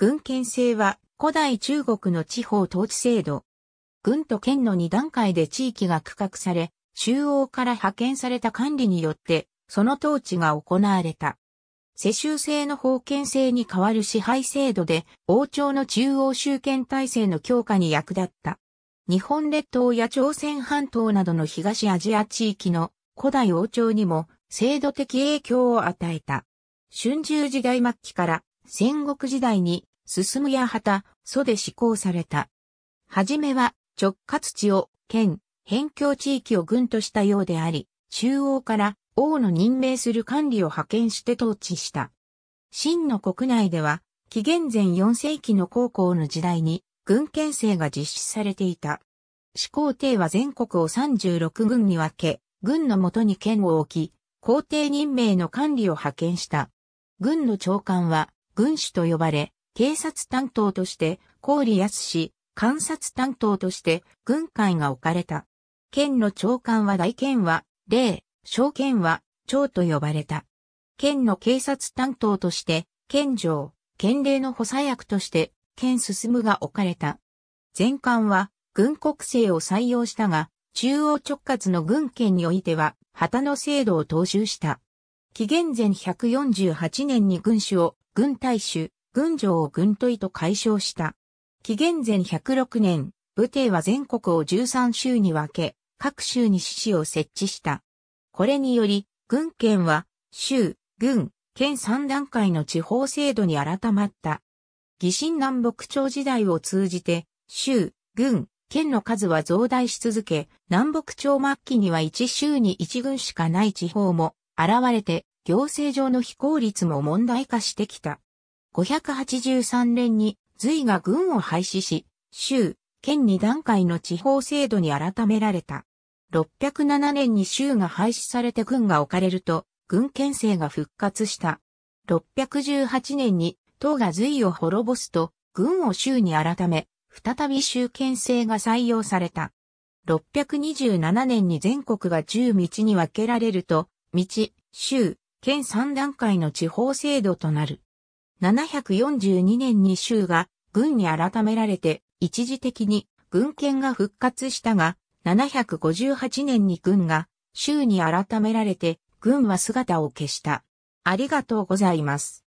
軍権制は古代中国の地方統治制度。軍と県の2段階で地域が区画され、中央から派遣された管理によって、その統治が行われた。世襲制の封建制に代わる支配制度で、王朝の中央集権体制の強化に役立った。日本列島や朝鮮半島などの東アジア地域の古代王朝にも制度的影響を与えた。春秋時代末期から戦国時代に進むや旗、祖で施行された。はじめは直轄地を県、辺境地域を軍としたようであり、中央から王の任命する管理を派遣して統治した。秦の国内では、紀元前4世紀の高校の時代に、軍憲制が実施されていた。始皇帝は全国を36軍に分け、軍のもとに県を置き、皇帝任命の管理を派遣した。軍の長官は、軍主と呼ばれ、警察担当として、郡康氏、監察担当として、軍会が置かれた。県の長官は大県は、霊、小県は、長と呼ばれた。県の警察担当として、県上、県令の補佐役として、県進が置かれた。前官は、軍国政を採用したが、中央直轄の軍県においては、旗の制度を踏襲した。紀元前148年に軍主を軍大主、軍城を軍都と解消した。紀元前106年、武帝は全国を13州に分け、各州に市市を設置した。これにより、軍県は、州、軍、県3段階の地方制度に改まった。義心南北朝時代を通じて、州、軍、県の数は増大し続け、南北朝末期には1州に1軍しかない地方も現れて、行政上の非効率も問題化してきた。583年に隋が軍を廃止し、州、県2段階の地方制度に改められた。607年に州が廃止されて軍が置かれると、軍県制が復活した。618年に党が隋を滅ぼすと、軍を州に改め、再び州県制が採用された。627年に全国が10道に分けられると、道、州、県3段階の地方制度となる。742年に州が軍に改められて一時的に軍権が復活したが、758年に軍が州に改められて軍は姿を消した。ありがとうございます。